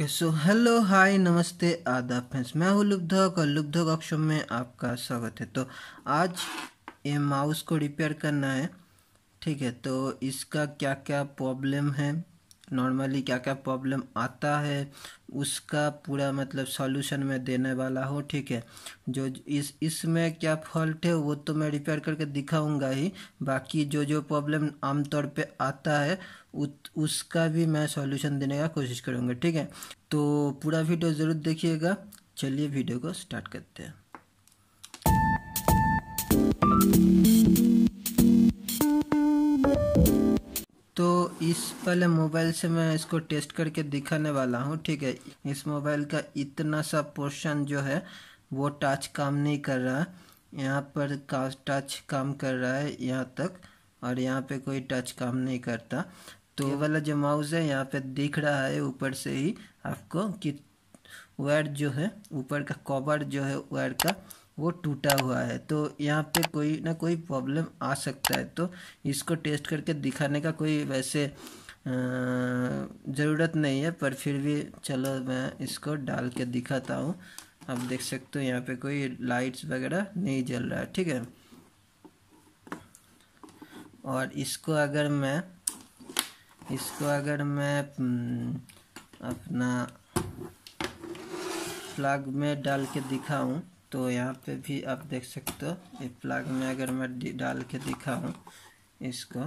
okay so hello hi नमस्ते आदा friends मैं हूँ लुब्धक और लुब्धक ऑप्शन में आपका स्वागत है तो आज ये माउस को रिपेयर करना है ठीक है तो इसका क्या क्या प्रॉब्लम है नॉर्मली क्या क्या प्रॉब्लम आता है उसका पूरा मतलब सॉल्यूशन मैं देने वाला हूँ ठीक है जो इस इसमें क्या फॉल्ट है वो तो मैं रिपेयर करके दिखाऊंगा ही बाकी जो जो प्रॉब्लम आमतौर पे आता है उसका भी मैं सॉल्यूशन देने का कोशिश करूँगा ठीक है तो पूरा वीडियो ज़रूर देखिएगा चलिए वीडियो को स्टार्ट करते हैं तो इस पहले मोबाइल से मैं इसको टेस्ट करके दिखाने वाला हूँ ठीक है इस मोबाइल का इतना सा पोर्शन जो है वो टच काम नहीं कर रहा यहाँ पर का टच काम कर रहा है यहाँ तक और यहाँ पे कोई टच काम नहीं करता तो ये वाला जो माउस है यहाँ पे दिख रहा है ऊपर से ही आपको कि वायर जो है ऊपर का कवर जो है वायर का वो टूटा हुआ है तो यहाँ पे कोई ना कोई प्रॉब्लम आ सकता है तो इसको टेस्ट करके दिखाने का कोई वैसे ज़रूरत नहीं है पर फिर भी चलो मैं इसको डाल के दिखाता हूँ आप देख सकते हो यहाँ पे कोई लाइट्स वगैरह नहीं जल रहा है ठीक है और इसको अगर मैं इसको अगर मैं हम्म, अपना प्लग में डाल के दिखाऊं तो यहाँ पे भी आप देख सकते हो ये प्लग में अगर मैं डाल के दिखाऊं इसको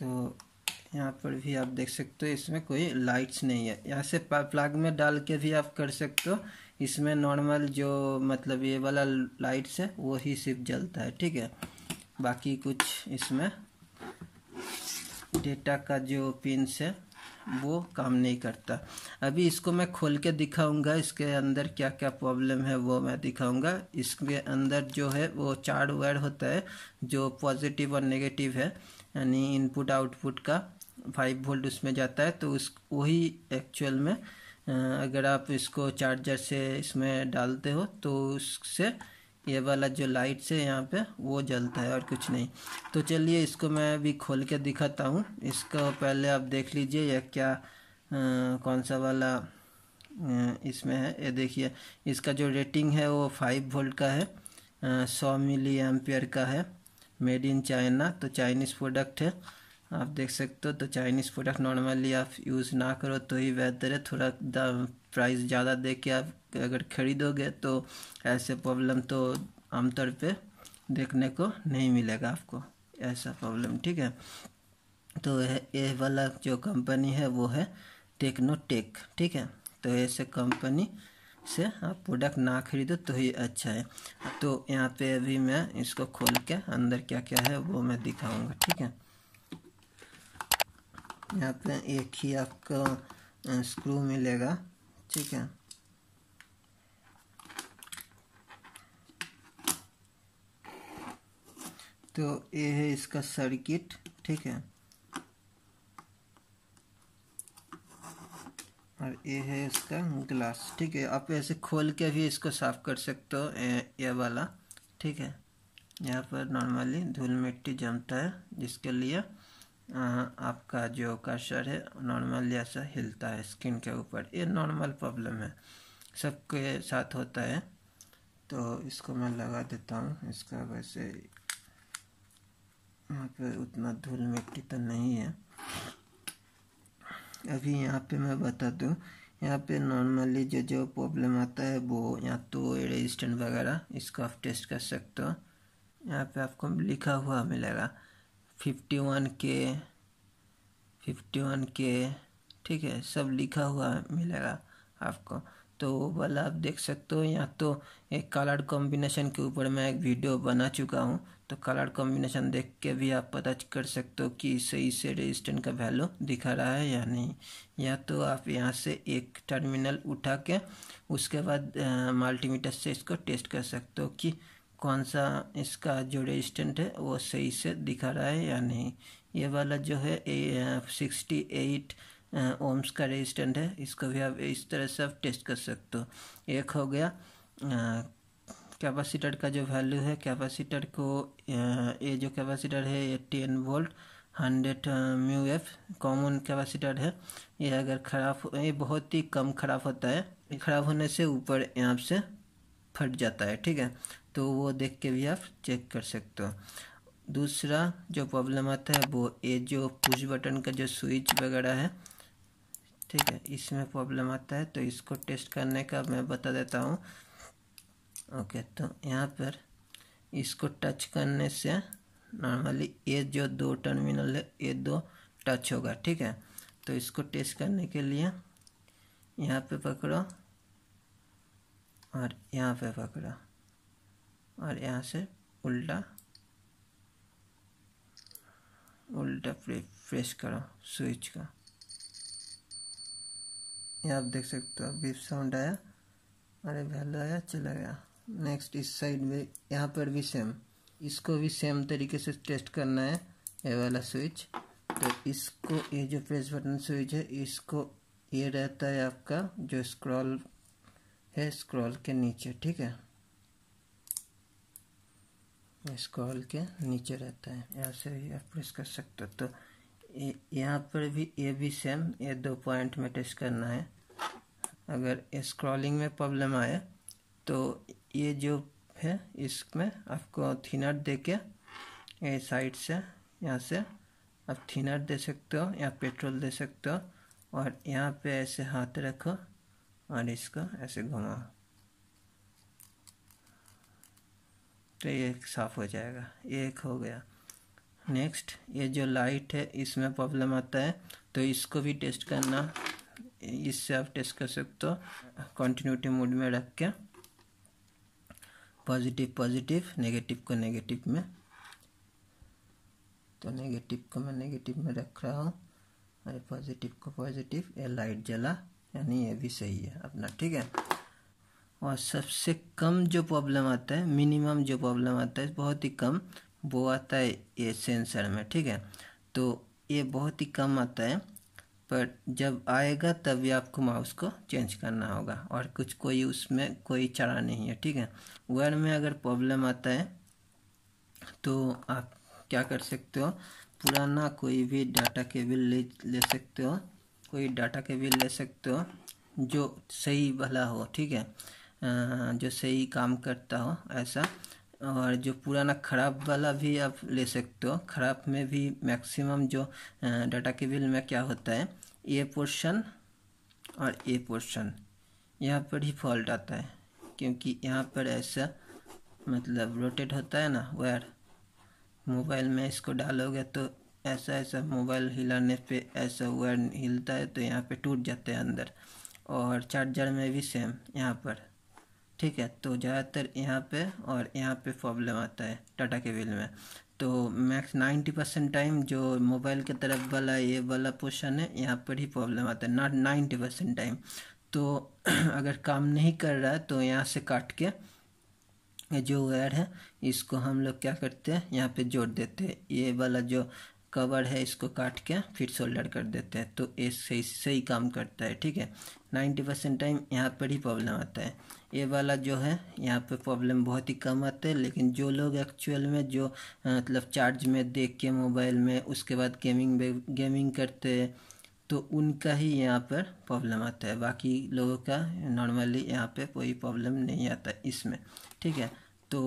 तो यहाँ पर भी आप देख सकते हो इसमें कोई लाइट्स नहीं है यहाँ से प्लग में डाल के भी आप कर सकते हो इसमें नॉर्मल जो मतलब ये वाला लाइट्स है वो ही सिर्फ जलता है ठीक है बाकी कुछ इसमें डेटा का जो पिंस है वो काम नहीं करता अभी इसको मैं खोल के दिखाऊंगा इसके अंदर क्या क्या प्रॉब्लम है वो मैं दिखाऊंगा इसके अंदर जो है वो चार वायर होता है जो पॉजिटिव और नेगेटिव है यानी इनपुट आउटपुट का फाइव वोल्ट उसमें जाता है तो उस वही एक्चुअल में अगर आप इसको चार्जर से इसमें डालते हो तो उससे ये वाला जो लाइट से यहाँ पे वो जलता है और कुछ नहीं तो चलिए इसको मैं अभी खोल के दिखाता हूँ इसको पहले आप देख लीजिए यह क्या आ, कौन सा वाला इसमें है ये देखिए इसका जो रेटिंग है वो फाइव वोल्ट का है सौ मिली एम्पियर का है मेड इन चाइना तो चाइनीज़ प्रोडक्ट है आप देख सकते हो तो चाइनीज़ प्रोडक्ट नॉर्मली आप यूज़ ना करो तो ही बेहतर है थोड़ा प्राइस ज़्यादा दे के आप अगर ख़रीदोगे तो ऐसे प्रॉब्लम तो आमतौर पे देखने को नहीं मिलेगा आपको ऐसा प्रॉब्लम ठीक है तो ये वाला जो कंपनी है वो है टेक्नो टेक ठीक है तो ऐसे कंपनी से आप प्रोडक्ट ना खरीदो तो ही अच्छा है तो यहाँ पे अभी मैं इसको खोल के अंदर क्या क्या है वो मैं दिखाऊंगा ठीक है यहाँ पे एक ही आपको स्क्रू मिलेगा ठीक है तो ये है इसका सर्किट ठीक है और ये है इसका ग्लास ठीक है आप ऐसे खोल के भी इसको साफ कर सकते हो ये वाला ठीक है यहाँ पर नॉर्मली धूल मिट्टी जमता है जिसके लिए हाँ, आपका जो कर्सर है नॉर्मल जैसा हिलता है स्किन के ऊपर ये नॉर्मल प्रॉब्लम है सबके साथ होता है तो इसको मैं लगा देता हूँ इसका वैसे यहाँ पे उतना धूल मिट्टी तो नहीं है अभी यहाँ पे मैं बता दूँ यहाँ पे नॉर्मली जो जो प्रॉब्लम आता है वो या तो रेजिस्टेंट वगैरह इसको आप टेस्ट कर सकते हो यहाँ पे आपको लिखा हुआ मिलेगा fifty one K fifty one K ठीक है सब लिखा हुआ मिलेगा आपको तो वो वाला आप देख सकते हो यहाँ तो एक कलर कॉम्बिनेशन के ऊपर मैं एक वीडियो बना चुका हूँ तो कलर कॉम्बिनेशन देख के भी आप पता कर सकते हो कि सही से रेजिस्टेंट का वैल्यू दिखा रहा है या नहीं या तो आप यहाँ से एक टर्मिनल उठा के उसके बाद मल्टीमीटर से इसको टेस्ट कर सकते हो कि कौन सा इसका जो रेजिस्टेंट है वो सही से दिखा रहा है या नहीं ये वाला जो है ए सिक्सटी एट ओम्स का रेजिस्टेंट है इसको भी आप इस तरह से आप टेस्ट कर सकते हो एक हो गया कैपेसिटर का जो वैल्यू है कैपेसिटर को ये जो कैपेसिटर है ये ten volt hundred mu F common capacitor है ये अगर ख़राब ये बहुत ही कम ख़राब होता है ख़राब होने से ऊपर यहाँ से फट जाता है ठीक है तो वो देख के भी आप चेक कर सकते हो दूसरा जो प्रॉब्लम आता है वो ये जो पुश बटन का जो स्विच वगैरह है ठीक है इसमें प्रॉब्लम आता है तो इसको टेस्ट करने का मैं बता देता हूँ ओके तो यहाँ पर इसको टच करने से नॉर्मली ये जो दो टर्मिनल है ये दो टच होगा ठीक है तो इसको टेस्ट करने के लिए यहाँ पे पकड़ो और यहाँ पे पकड़ो और यहाँ से उल्टा उल्टा प्रेस करो स्विच का ये आप देख सकते हो बीप साउंड आया अरे वैल्यू आया चला गया नेक्स्ट इस साइड में यहाँ पर भी सेम इसको भी सेम तरीके से टेस्ट करना है ये वाला स्विच तो इसको ये जो प्रेस बटन स्विच है इसको ये रहता है आपका जो स्क्रॉल है स्क्रॉल के नीचे ठीक है स्कॉल के नीचे रहता है यहाँ से भी आप प्रेस कर सकते हो तो यहाँ पर भी ये भी सेम ये दो पॉइंट में टेस्ट करना है अगर स्क्रॉलिंग में प्रॉब्लम आए तो ये जो है इसमें आपको थिनर दे के साइड से यहाँ से आप थिनर दे सकते हो या पेट्रोल दे सकते हो और यहाँ पे ऐसे हाथ रखो और इसको ऐसे घुमाओ तो ये साफ़ हो जाएगा ये एक हो गया नेक्स्ट ये जो लाइट है इसमें प्रॉब्लम आता है तो इसको भी टेस्ट करना इससे आप टेस्ट कर सकते हो कंटिन्यूटी मोड में रख के पॉजिटिव पॉजिटिव नेगेटिव को नेगेटिव में तो नेगेटिव को मैं नेगेटिव में रख रहा हूँ और पॉजिटिव को पॉजिटिव ये लाइट जला यानी ये भी सही है अपना ठीक है और सबसे कम जो प्रॉब्लम आता है मिनिमम जो प्रॉब्लम आता है बहुत ही कम वो आता है ये सेंसर में ठीक है तो ये बहुत ही कम आता है पर जब आएगा तभी आपको माउस को चेंज करना होगा और कुछ कोई उसमें कोई चढ़ा नहीं है ठीक है वायर में अगर प्रॉब्लम आता है तो आप क्या कर सकते हो पुराना कोई भी डाटा केबल ले ले सकते हो कोई डाटा केबल ले सकते हो जो सही भला हो ठीक है जो सही काम करता हो ऐसा और जो पुराना ख़राब वाला भी आप ले सकते हो ख़राब में भी मैक्सिमम जो डाटा केबल में क्या होता है ए पोर्शन और ए पोर्शन यहाँ पर ही फॉल्ट आता है क्योंकि यहाँ पर ऐसा मतलब रोटेट होता है ना वायर मोबाइल में इसको डालोगे तो ऐसा ऐसा मोबाइल हिलाने पे ऐसा वायर हिलता है तो यहाँ पे टूट जाता है अंदर और चार्जर में भी सेम यहाँ पर ठीक है तो ज़्यादातर यहाँ पे और यहाँ पे प्रॉब्लम आता है टाटा केबल में तो मैक्स नाइन्टी परसेंट टाइम जो मोबाइल के तरफ वाला ये वाला पोर्शन है यहाँ पर ही प्रॉब्लम आता है नॉट नाइन्टी परसेंट टाइम तो अगर काम नहीं कर रहा है तो यहाँ से काट के जो वायर है इसको हम लोग क्या करते हैं यहाँ पे जोड़ देते हैं ये वाला जो कवर है इसको काट के फिर सोल्डर कर देते हैं तो ये सही सही काम करता है ठीक है नाइन्टी परसेंट टाइम यहाँ पर ही प्रॉब्लम आता है ये वाला जो है यहाँ पे प्रॉब्लम बहुत ही कम आते हैं लेकिन जो लोग एक्चुअल में जो मतलब चार्ज में देख के मोबाइल में उसके बाद गेमिंग गेमिंग करते हैं तो उनका ही यहाँ पर प्रॉब्लम आता है बाकी लोगों का नॉर्मली यहाँ पे कोई प्रॉब्लम नहीं आता इसमें ठीक है तो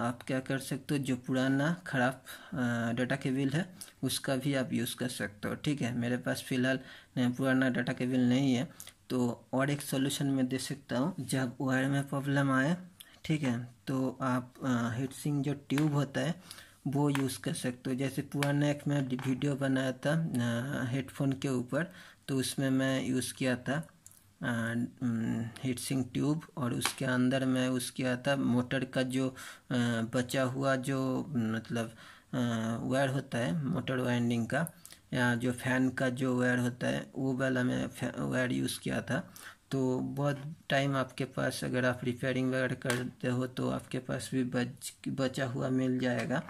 आप क्या कर सकते हो जो पुराना ख़राब डाटा केबल है उसका भी आप यूज़ कर सकते हो ठीक है मेरे पास फ़िलहाल पुराना डाटा केबल नहीं है तो और एक सॉल्यूशन मैं दे सकता हूँ जब वायर में प्रॉब्लम आए ठीक है तो आप सिंह जो ट्यूब होता है वो यूज़ कर सकते हो जैसे पुराना एक मैं वीडियो बनाया था हेडफोन के ऊपर तो उसमें मैं यूज़ किया था सिंह ट्यूब और उसके अंदर मैं यूज़ किया था मोटर का जो आ, बचा हुआ जो मतलब वायर होता है मोटर वाइंडिंग का या जो फ़ैन का जो वायर होता है वो वाला मैं वायर यूज़ किया था तो बहुत टाइम आपके पास अगर आप रिपेयरिंग वगैरह करते हो तो आपके पास भी बच बचा हुआ मिल जाएगा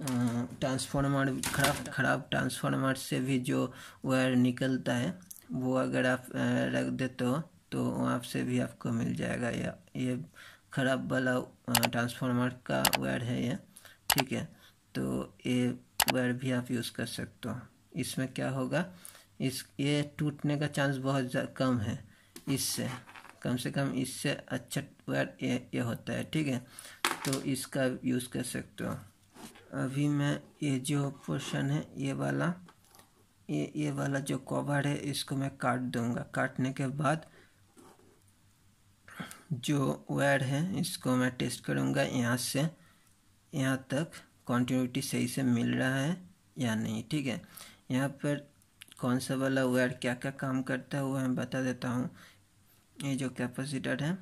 ट्रांसफार्मर खराब खराब ट्रांसफार्मर से भी जो वायर निकलता है वो अगर आप रख देते हो तो वहाँ से भी आपको मिल जाएगा या ये खराब वाला ट्रांसफार्मर का वायर है ये ठीक है तो ये वायर भी आप यूज़ कर सकते हो इसमें क्या होगा इस ये टूटने का चांस बहुत कम है इससे कम से कम इससे अच्छा वायर ये ये होता है ठीक है तो इसका यूज़ कर सकते हो अभी मैं ये जो पोर्शन है ये वाला ये ये वाला जो कवर है इसको मैं काट दूंगा काटने के बाद जो वायर है इसको मैं टेस्ट करूंगा यहाँ से यहाँ तक कॉन्टीन्यूटी सही से मिल रहा है या नहीं ठीक है यहाँ पर कौन सा वाला वायर क्या क्या काम करता है वो मैं बता देता हूँ ये जो कैपेसिटर है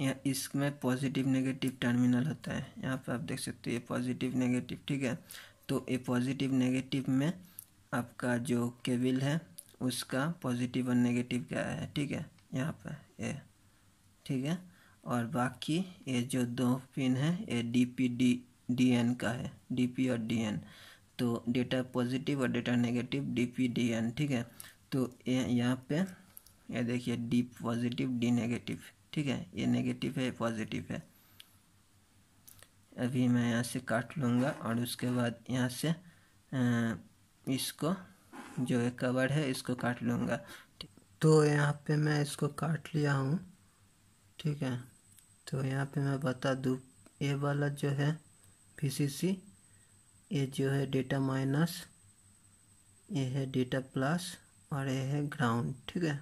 यहाँ इसमें पॉजिटिव नेगेटिव टर्मिनल होता है यहाँ पर आप देख सकते हो ये पॉजिटिव नेगेटिव ठीक है तो ये पॉजिटिव नेगेटिव में आपका जो केबल है उसका पॉजिटिव और नेगेटिव क्या है ठीक है यहाँ पर ये ठीक है और बाकी ये जो दो पिन है ये D P D D N का है डी पी और डी एन तो डेटा पॉजिटिव और data negative D P D N ठीक है तो ये यहाँ पे ये देखिए डी पॉजिटिव डी नेगेटिव ठीक है ये नेगेटिव है ये पॉजिटिव है अभी मैं यहाँ से काट लूँगा और उसके बाद यहाँ से इसको जो है कवर है इसको काट लूँगा तो यहाँ पे मैं इसको काट लिया हूँ ठीक है तो यहाँ पे मैं बता दूँ ये वाला जो है पी सी सी ये जो है डेटा माइनस ये है डेटा प्लस और ये है ग्राउंड ठीक है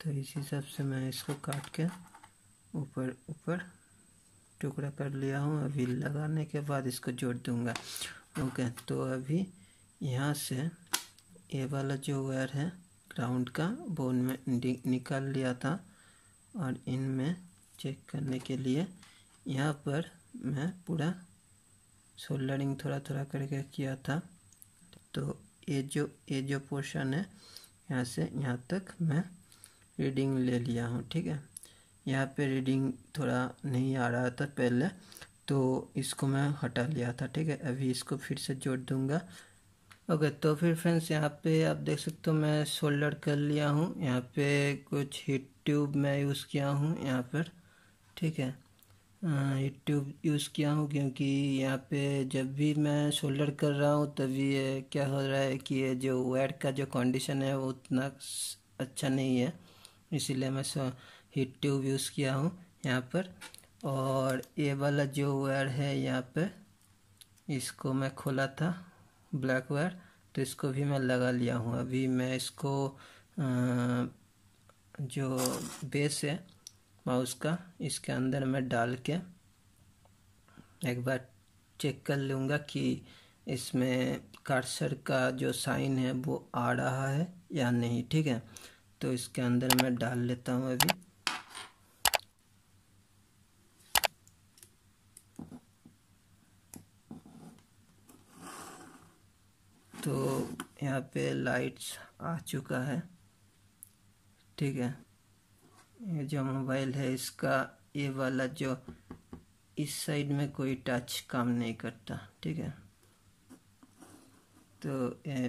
तो इसी हिसाब से मैं इसको काट के ऊपर ऊपर टुकड़ा कर लिया हूँ अभी लगाने के बाद इसको जोड़ दूँगा ओके तो अभी यहाँ से ये वाला जो वायर है ग्राउंड का वो उनमें निकाल लिया था और इनमें चेक करने के लिए यहाँ पर मैं पूरा सोल्डरिंग थोड़ा थोड़ा करके किया था तो ये जो ये जो पोर्शन है यहाँ से यहाँ तक मैं रीडिंग ले लिया हूँ ठीक है यहाँ पे रीडिंग थोड़ा नहीं आ रहा था पहले तो इसको मैं हटा लिया था ठीक है अभी इसको फिर से जोड़ दूंगा ओके तो फिर फ्रेंड्स यहाँ पे आप देख सकते हो मैं सोल्डर कर लिया हूँ यहाँ पे कुछ हीट ट्यूब मैं यूज़ किया हूँ यहाँ पर ठीक है यूट्यूब हाँ, यूज़ किया हूँ क्योंकि यहाँ पे जब भी मैं शोल्डर कर रहा हूँ तभी ये क्या हो रहा है कि ये जो वेट का जो कंडीशन है वो उतना अच्छा नहीं है इसीलिए मैं हीट ट्यूब यूज़ किया हूँ यहाँ पर और ये वाला जो वायर है यहाँ पे इसको मैं खोला था ब्लैक वायर तो इसको भी मैं लगा लिया हूँ अभी मैं इसको जो बेस है माउस का इसके अंदर मैं डाल के एक बार चेक कर लूँगा कि इसमें कर्सर का जो साइन है वो आ रहा है या नहीं ठीक है तो इसके अंदर मैं डाल लेता हूँ अभी तो यहाँ पे लाइट्स आ चुका है ठीक है ये जो मोबाइल है इसका ये वाला जो इस साइड में कोई टच काम नहीं करता ठीक है तो ये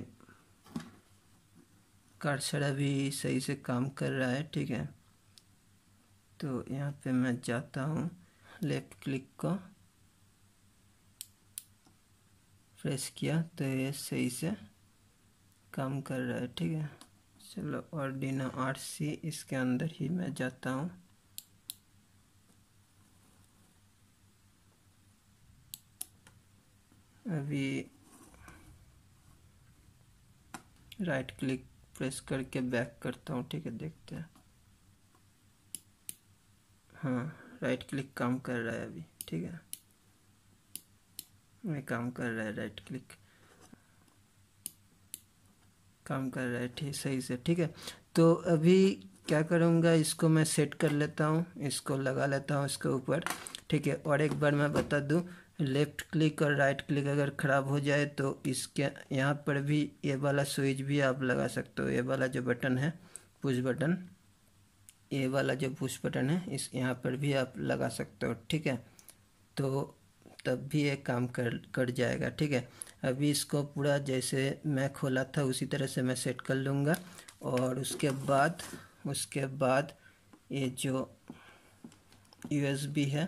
कारसड़ा भी सही से काम कर रहा है ठीक है तो यहाँ पे मैं जाता हूँ लेफ्ट क्लिक को प्रेस किया तो ये सही से काम कर रहा है ठीक है चलो ऑर्डिना आर सी इसके अंदर ही मैं जाता हूँ अभी राइट क्लिक प्रेस करके बैक करता हूँ ठीक है देखते हैं हाँ राइट क्लिक काम कर रहा है अभी ठीक है मैं काम कर रहा है राइट क्लिक काम कर रहा है ठीक सही से ठीक है तो अभी क्या करूँगा इसको मैं सेट कर लेता हूँ इसको लगा लेता हूँ इसके ऊपर ठीक है और एक बार मैं बता दूँ लेफ़्ट क्लिक और राइट क्लिक अगर ख़राब हो जाए तो इसके यहाँ पर भी ये वाला स्विच भी आप लगा सकते हो ये वाला जो बटन है पुश बटन ये वाला जो पुश बटन है इस यहाँ पर भी आप लगा सकते हो ठीक है तो तब भी ये काम कर कर जाएगा ठीक है अभी इसको पूरा जैसे मैं खोला था उसी तरह से मैं सेट कर लूँगा और उसके बाद उसके बाद ये जो यू है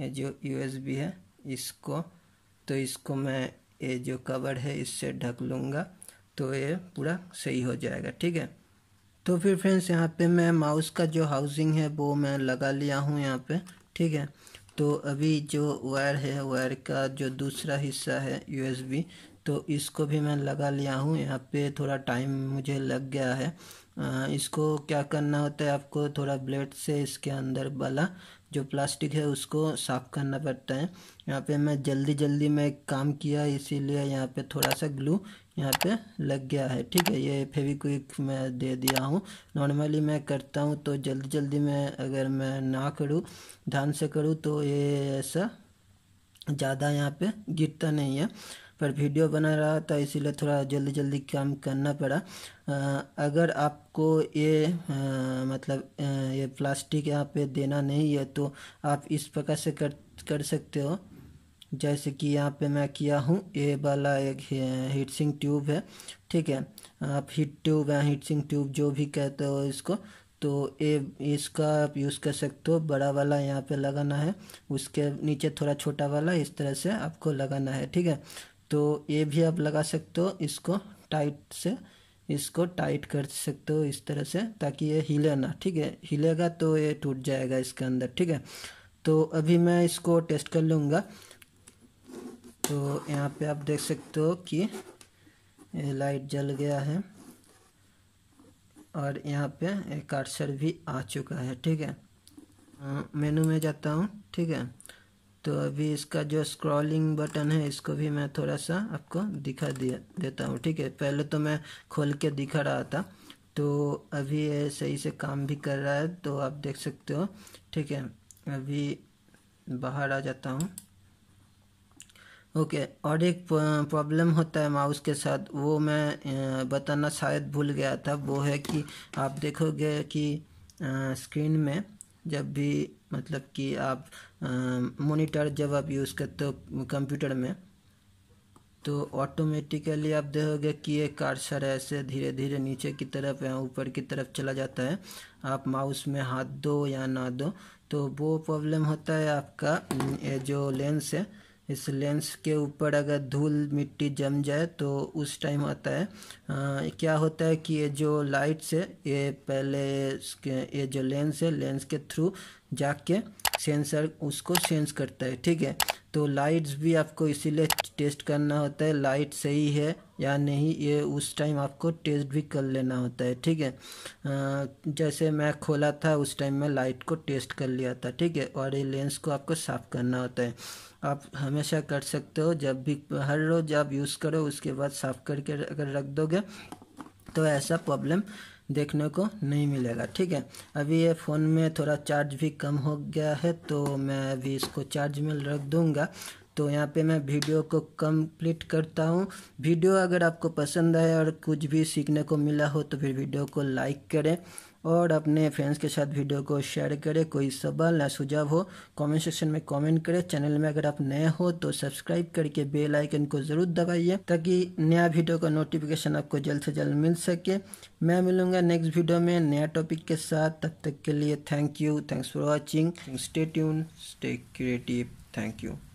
ये जो यू है इसको तो इसको मैं ये जो कवर है इससे ढक लूँगा तो ये पूरा सही हो जाएगा ठीक है तो फिर फ्रेंड्स यहाँ पे मैं माउस का जो हाउसिंग है वो मैं लगा लिया हूँ यहाँ पे ठीक है तो अभी जो वायर है वायर का जो दूसरा हिस्सा है यूएसबी तो इसको भी मैं लगा लिया हूँ यहाँ पे थोड़ा टाइम मुझे लग गया है आ, इसको क्या करना होता है आपको थोड़ा ब्लेड से इसके अंदर वाला जो प्लास्टिक है उसको साफ़ करना पड़ता है यहाँ पे मैं जल्दी जल्दी में काम किया इसीलिए यहाँ पे थोड़ा सा ग्लू यहाँ पे लग गया है ठीक है ये फेविक्विक मैं दे दिया हूँ नॉर्मली मैं करता हूँ तो जल्दी जल्दी में अगर मैं ना करूँ ध्यान से करूँ तो ये ऐसा ज़्यादा यहाँ पे गिरता नहीं है पर वीडियो बना रहा था इसीलिए थोड़ा जल्दी जल्दी काम करना पड़ा अगर आपको ये आ, मतलब आ, ये प्लास्टिक यहाँ पे देना नहीं है तो आप इस प्रकार से कर कर सकते हो जैसे कि यहाँ पे मैं किया हूँ ये वाला एक हीट ट्यूब है ठीक है आप हीट ट्यूब या हीट ट्यूब जो भी कहते हो इसको तो ये इसका आप यूज़ कर सकते हो बड़ा वाला यहाँ पे लगाना है उसके नीचे थोड़ा छोटा वाला इस तरह से आपको लगाना है ठीक है तो ये भी आप लगा सकते हो इसको टाइट से इसको टाइट कर सकते हो इस तरह से ताकि ये हिले ना ठीक है हिलेगा तो ये टूट जाएगा इसके अंदर ठीक है तो अभी मैं इसको टेस्ट कर लूँगा तो यहाँ पे आप देख सकते हो कि ये लाइट जल गया है और यहाँ पे एक कार्सर भी आ चुका है ठीक है मेनू में जाता हूँ ठीक है तो अभी इसका जो स्क्रॉलिंग बटन है इसको भी मैं थोड़ा सा आपको दिखा दिया देता हूँ ठीक है पहले तो मैं खोल के दिखा रहा था तो अभी ये सही से काम भी कर रहा है तो आप देख सकते हो ठीक है अभी बाहर आ जाता हूँ ओके और एक प्रॉब्लम होता है माउस के साथ वो मैं बताना शायद भूल गया था वो है कि आप देखोगे कि स्क्रीन में जब भी मतलब कि आप मोनिटर जब आप यूज़ करते हो कंप्यूटर में तो ऑटोमेटिकली आप देखोगे कि ये कार्सर ऐसे धीरे धीरे नीचे की तरफ या ऊपर की तरफ चला जाता है आप माउस में हाथ दो या ना दो तो वो प्रॉब्लम होता है आपका ये जो लेंस है इस लेंस के ऊपर अगर धूल मिट्टी जम जाए तो उस टाइम आता है आ, क्या होता है कि ये जो लाइट्स है ये पहले ये जो लेंस है लेंस के थ्रू जाके सेंसर उसको सेंस करता है ठीक है तो लाइट्स भी आपको इसीलिए टेस्ट करना होता है लाइट सही है या नहीं ये उस टाइम आपको टेस्ट भी कर लेना होता है ठीक है जैसे मैं खोला था उस टाइम मैं लाइट को टेस्ट कर लिया था ठीक है और ये लेंस को आपको साफ़ करना होता है आप हमेशा कर सकते हो जब भी हर रोज़ आप यूज़ करो उसके बाद साफ़ करके अगर रख दोगे तो ऐसा प्रॉब्लम देखने को नहीं मिलेगा ठीक है अभी ये फ़ोन में थोड़ा चार्ज भी कम हो गया है तो मैं अभी इसको चार्ज में रख दूँगा तो यहाँ पे मैं वीडियो को कंप्लीट करता हूँ वीडियो अगर आपको पसंद आए और कुछ भी सीखने को मिला हो तो फिर वीडियो को लाइक करें और अपने फ्रेंड्स के साथ वीडियो को शेयर करें कोई सवाल या सुझाव हो कमेंट सेक्शन में कमेंट करें चैनल में अगर आप नए हो तो सब्सक्राइब करके बेल आइकन को ज़रूर दबाइए ताकि नया वीडियो का नोटिफिकेशन आपको जल्द से जल्द मिल सके मैं मिलूंगा नेक्स्ट वीडियो में नया टॉपिक के साथ तब तक के लिए thank you thanks for watching stay tune stay creative thank you